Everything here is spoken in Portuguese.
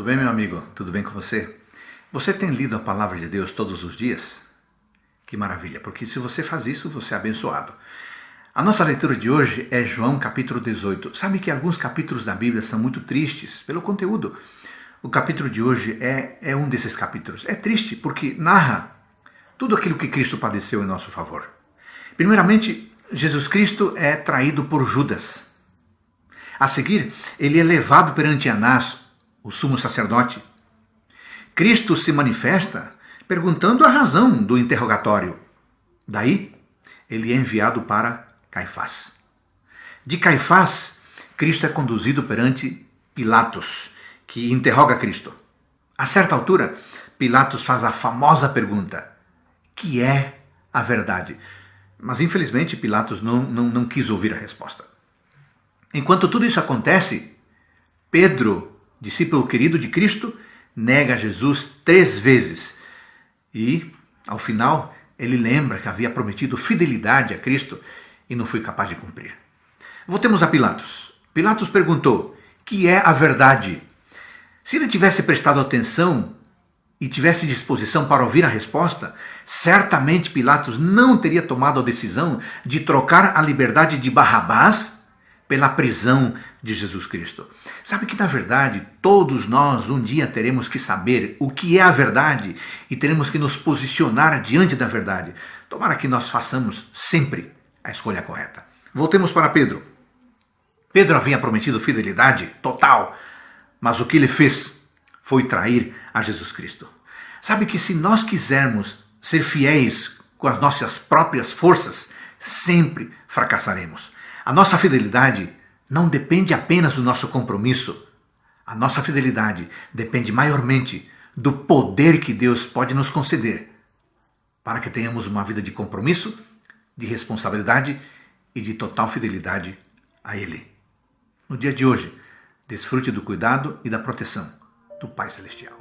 Tudo bem, meu amigo? Tudo bem com você? Você tem lido a palavra de Deus todos os dias? Que maravilha, porque se você faz isso, você é abençoado. A nossa leitura de hoje é João capítulo 18. Sabe que alguns capítulos da Bíblia são muito tristes pelo conteúdo. O capítulo de hoje é, é um desses capítulos. É triste porque narra tudo aquilo que Cristo padeceu em nosso favor. Primeiramente, Jesus Cristo é traído por Judas. A seguir, ele é levado perante Anás, o sumo sacerdote. Cristo se manifesta perguntando a razão do interrogatório. Daí, ele é enviado para Caifás. De Caifás, Cristo é conduzido perante Pilatos, que interroga Cristo. A certa altura, Pilatos faz a famosa pergunta: que é a verdade? Mas infelizmente Pilatos não, não, não quis ouvir a resposta. Enquanto tudo isso acontece, Pedro discípulo querido de Cristo, nega Jesus três vezes. E, ao final, ele lembra que havia prometido fidelidade a Cristo e não foi capaz de cumprir. Voltemos a Pilatos. Pilatos perguntou: que é a verdade? Se ele tivesse prestado atenção e tivesse disposição para ouvir a resposta, certamente Pilatos não teria tomado a decisão de trocar a liberdade de Barrabás pela prisão de Jesus Cristo. Sabe que, na verdade, todos nós um dia teremos que saber o que é a verdade e teremos que nos posicionar diante da verdade. Tomara que nós façamos sempre a escolha correta. Voltemos para Pedro. Pedro havia prometido fidelidade total, mas o que ele fez foi trair a Jesus Cristo. Sabe que se nós quisermos ser fiéis com as nossas próprias forças, sempre fracassaremos. A nossa fidelidade não depende apenas do nosso compromisso. A nossa fidelidade depende maiormente do poder que Deus pode nos conceder para que tenhamos uma vida de compromisso, de responsabilidade e de total fidelidade a Ele. No dia de hoje, desfrute do cuidado e da proteção do Pai Celestial.